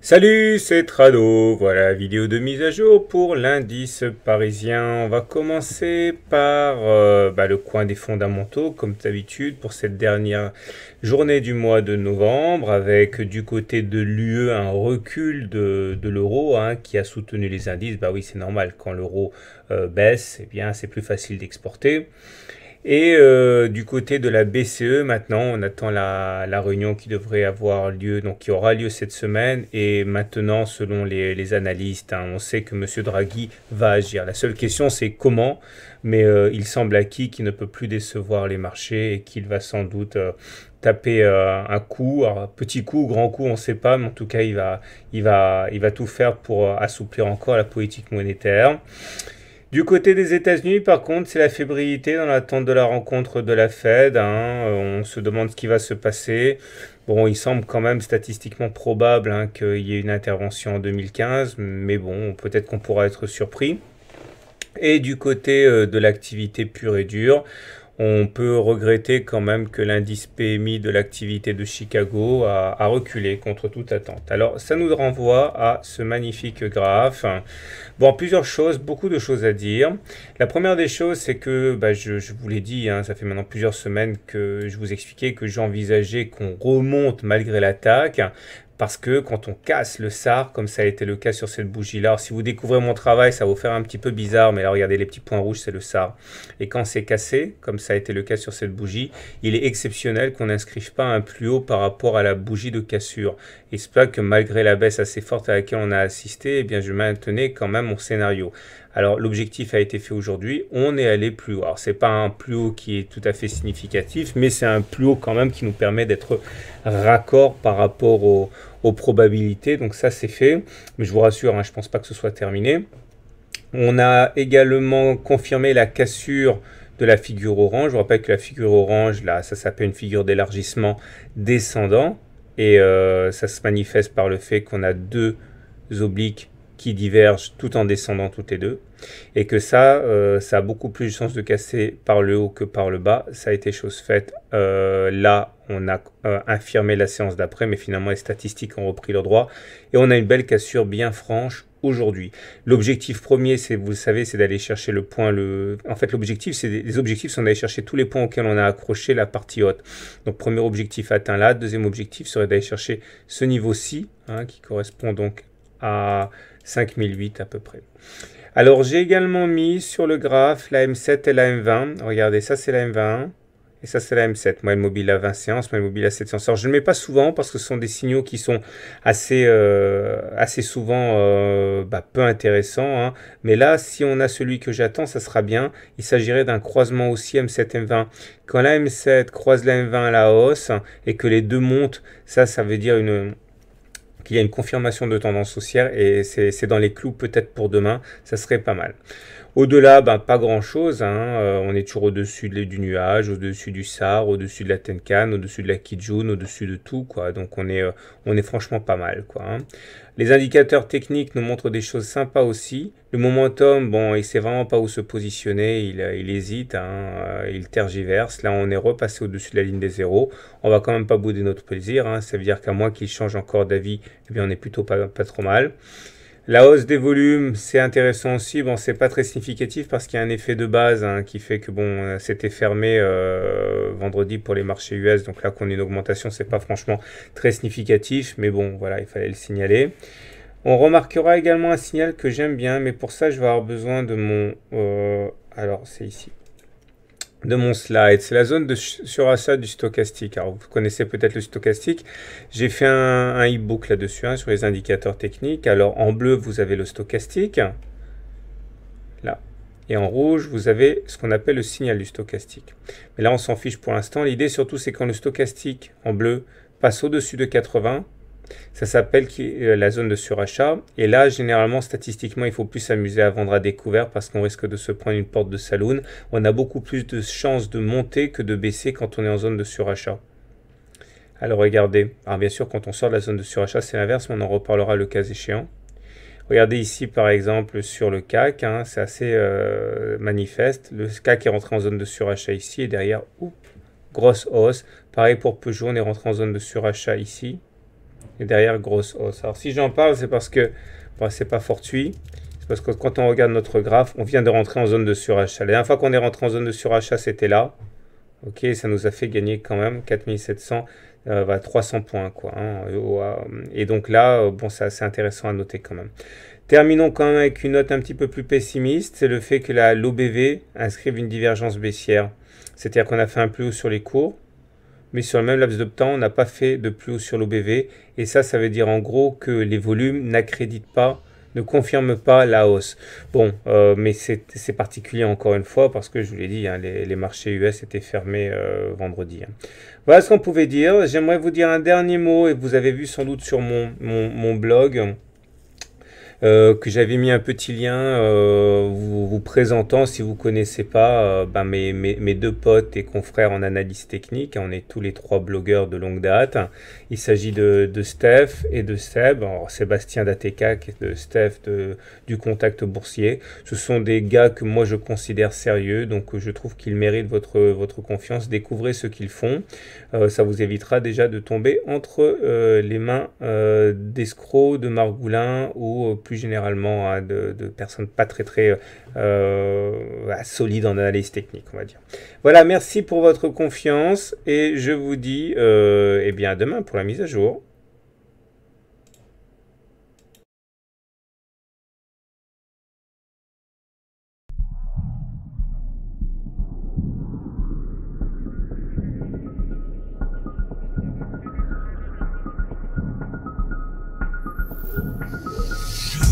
Salut, c'est Trado. Voilà la vidéo de mise à jour pour l'indice parisien. On va commencer par euh, bah, le coin des fondamentaux, comme d'habitude, pour cette dernière journée du mois de novembre, avec du côté de l'UE un recul de, de l'euro hein, qui a soutenu les indices. Bah oui, c'est normal, quand l'euro euh, baisse, eh bien c'est plus facile d'exporter. Et euh, du côté de la BCE, maintenant, on attend la, réunion qui devrait avoir lieu, donc qui aura lieu cette semaine. Et maintenant, selon les, analystes, hein, on sait que M. Draghi va agir. La seule question, c'est comment. Mais euh, il semble acquis qu'il ne peut plus décevoir les marchés et qu'il va sans doute euh, taper un coup, un petit coup, grand coup, on ne sait pas, mais en tout cas, il va, il va, il va tout faire pour assouplir encore la politique monétaire. Du côté des États-Unis, par contre, c'est la fébrilité dans l'attente de la rencontre de la Fed. Hein. Euh, on se demande ce qui va se passer. Bon, il semble quand même statistiquement probable hein, qu'il y ait une intervention en 2015, mais bon, peut-être qu'on pourra être surpris. Et du côté euh, de l'activité pure et dure, on peut regretter quand même que l'indice PMI de l'activité de Chicago a, reculé contre toute attente. Alors ça nous renvoie à ce magnifique graphe. Bon, plusieurs choses, beaucoup de choses à dire. La première des choses, c'est que bah, je, vous l'ai dit, hein, ça fait maintenant plusieurs semaines que je vous expliquais que j'envisageais qu'on remonte malgré l'attaque parce que quand on casse le SAR, comme ça a été le cas sur cette bougie-là, si vous découvrez mon travail, ça va vous faire un petit peu bizarre, mais là, regardez, les petits points rouges, c'est le SAR. Et quand c'est cassé, comme ça a été le cas sur cette bougie, il est exceptionnel qu'on n'inscrive pas un plus haut par rapport à la bougie de cassure. Et pour ça que malgré la baisse assez forte à laquelle on a assisté, eh bien, je maintenais quand même mon scénario. Alors l'objectif a été fait aujourd'hui, on est allé plus haut. Alors c'est pas un plus haut qui est tout à fait significatif, mais c'est un plus haut quand même qui nous permet d'être raccord par rapport aux, probabilités. Donc ça c'est fait, mais je vous rassure, je hein, je pense pas que ce soit terminé. On a également confirmé la cassure de la figure orange. Je vous rappelle que la figure orange, là, ça s'appelle une figure d'élargissement descendant. Et euh, ça se manifeste par le fait qu'on a deux obliques qui divergent tout en descendant toutes les deux. Et que ça, euh, ça a beaucoup plus de sens de casser par le haut que par le bas. Ça a été chose faite. Euh, là, on a affirmé euh, infirmé la séance d'après, mais finalement, les statistiques ont repris leur droit. Et on a une belle cassure bien franche aujourd'hui. L'objectif premier, c'est, vous le savez, c'est d'aller chercher le point. Le... En fait, l'objectif, c'est les objectifs sont d'aller chercher tous les points auxquels on a accroché la partie haute. Donc, premier objectif atteint là. Deuxième objectif serait d'aller chercher ce niveau-ci, hein, qui correspond donc à 5008 à peu près. Alors j'ai également mis sur le graphe la M7 et la M20. Regardez, ça c'est la m 20 et ça c'est la M7. Moi, elle mobile à 20 séances, elle mobile à 700 séances. Alors je ne le mets pas souvent parce que ce sont des signaux qui sont assez, euh, assez souvent euh, bah, peu intéressants. Hein. Mais là, si on a celui que j'attends, ça sera bien. Il s'agirait d'un croisement aussi M7-M20. Quand la M7 croise la M20 à la hausse et que les deux montent, ça, ça veut dire une qu'il y a une confirmation de tendance haussière et c'est dans les clous peut-être pour demain, ça serait pas mal. Au-delà, ben, pas grand-chose. Hein. Euh, on est toujours au-dessus du nuage, au-dessus du Sar, au-dessus de la Tenkan, au-dessus de la Kijun, au-dessus de tout. Quoi. Donc on est, euh, on est franchement pas mal. Quoi, hein. Les indicateurs techniques nous montrent des choses sympas aussi. Le momentum, bon, il sait vraiment pas où se positionner, il, euh, il hésite, hein, il tergiverse. Là, on est repassé au-dessus de la ligne des zéros. On va quand même pas bouder notre plaisir. Ça veut dire qu'à moins qu'il change encore d'avis, eh bien, on est plutôt pas, pas trop mal. La hausse des volumes, c'est intéressant aussi. Bon, c'est pas très significatif parce qu'il y a un effet de base hein, qui fait que bon, euh, c'était fermé euh, vendredi pour les marchés US. Donc là, qu'on ait une augmentation, c'est pas franchement très significatif. Mais bon, voilà, il fallait le signaler. On remarquera également un signal que j'aime bien, mais pour ça, je vais avoir besoin de mon. Euh, alors, c'est ici de mon slide, c'est la zone de surachat du stochastique. Alors vous connaissez peut-être le stochastique, j'ai fait un, e-book là-dessus hein, sur les indicateurs techniques. Alors en bleu vous avez le stochastique, là, et en rouge vous avez ce qu'on appelle le signal du stochastique. Mais là on s'en fiche pour l'instant, l'idée surtout c'est quand le stochastique en bleu passe au-dessus de 80, ça s'appelle euh, la zone de surachat. Et là, généralement, statistiquement, il faut plus s'amuser à vendre à découvert parce qu'on risque de se prendre une porte de saloon. On a beaucoup plus de chances de monter que de baisser quand on est en zone de surachat. Alors regardez, alors bien sûr quand on sort de la zone de surachat c'est l'inverse, mais on en reparlera le cas échéant. Regardez ici par exemple sur le CAC, hein, c'est assez euh, manifeste. Le CAC est rentré en zone de surachat ici et derrière, grosse hausse. Pareil pour Peugeot, on est rentré en zone de surachat ici. Et derrière, grosse hausse. Alors si j'en parle, c'est parce que bah, c'est pas fortuit. C'est parce que quand on regarde notre graphe, on vient de rentrer en zone de surachat. La dernière fois qu'on est rentré en zone de surachat, c'était là. Ok, ça nous a fait gagner quand même 4700, 300 euh, bah, points quoi. Hein. Euh, euh, et donc là, bon, c'est intéressant à noter quand même. Terminons quand même avec une note un petit peu plus pessimiste, c'est le fait que la l'OBV inscrive une divergence baissière. C'est-à-dire qu'on a fait un plus haut sur les cours, mais sur le même laps de temps, on n'a pas fait de plus haut sur l'OBV. Et ça, ça veut dire en gros que les volumes n'accréditent pas, ne confirment pas la hausse. Bon, euh, mais c'est particulier encore une fois parce que je vous l'ai dit, hein, les, marchés US étaient fermés euh, vendredi. Hein. Voilà ce qu'on pouvait dire. J'aimerais vous dire un dernier mot et vous avez vu sans doute sur mon, mon, mon blog. Euh, que j'avais mis un petit lien euh, vous, présentant, si vous connaissez pas, euh, ben, mes, deux potes et confrères en analyse technique. On est tous les trois blogueurs de longue date. Il s'agit de, Steph et de Seb, Alors, Sébastien qui et de Steph du Contact Boursier. Ce sont des gars que moi je considère sérieux, donc je trouve qu'ils méritent votre, votre confiance. Découvrez ce qu'ils font. ça vous évitera déjà de tomber entre les mains d'escrocs, de margoulins ou plus généralement de, personnes pas très très euh, euh, solides en analyse technique, on va dire. Voilà, merci pour votre confiance et je vous dis euh, eh bien à demain pour la mise à jour. Yeah.